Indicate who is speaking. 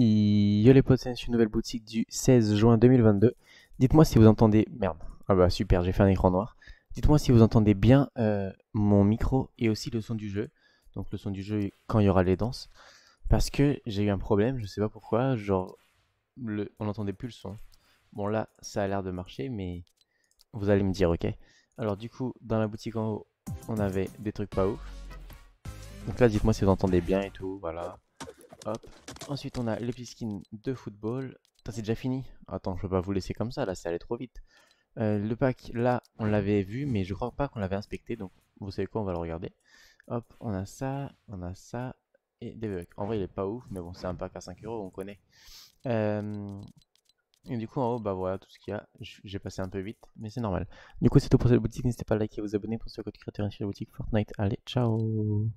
Speaker 1: Yo les c'est une nouvelle boutique du 16 juin 2022. Dites-moi si vous entendez. Merde. Ah bah super, j'ai fait un écran noir. Dites-moi si vous entendez bien euh, mon micro et aussi le son du jeu. Donc le son du jeu quand il y aura les danses. Parce que j'ai eu un problème, je sais pas pourquoi. Genre, on n'entendait plus le son. Bon là, ça a l'air de marcher, mais vous allez me dire, ok. Alors du coup, dans la boutique en haut, on avait des trucs pas ouf. Donc là, dites-moi si vous entendez bien et tout, voilà. Ensuite, on a les petits skins de football. c'est déjà fini. Attends, je peux pas vous laisser comme ça, là, ça allait trop vite. Euh, le pack, là, on l'avait vu, mais je crois pas qu'on l'avait inspecté, donc vous savez quoi, on va le regarder. Hop, on a ça, on a ça, et des bugs. En vrai, il est pas ouf, mais bon, c'est un pack à 5 euros, on connaît. Euh, et du coup, en haut, bah voilà tout ce qu'il y a. J'ai passé un peu vite, mais c'est normal. Du coup, c'est tout pour cette boutique. N'hésitez pas à liker et à vous abonner pour ce code créateur sur la boutique Fortnite. Allez, ciao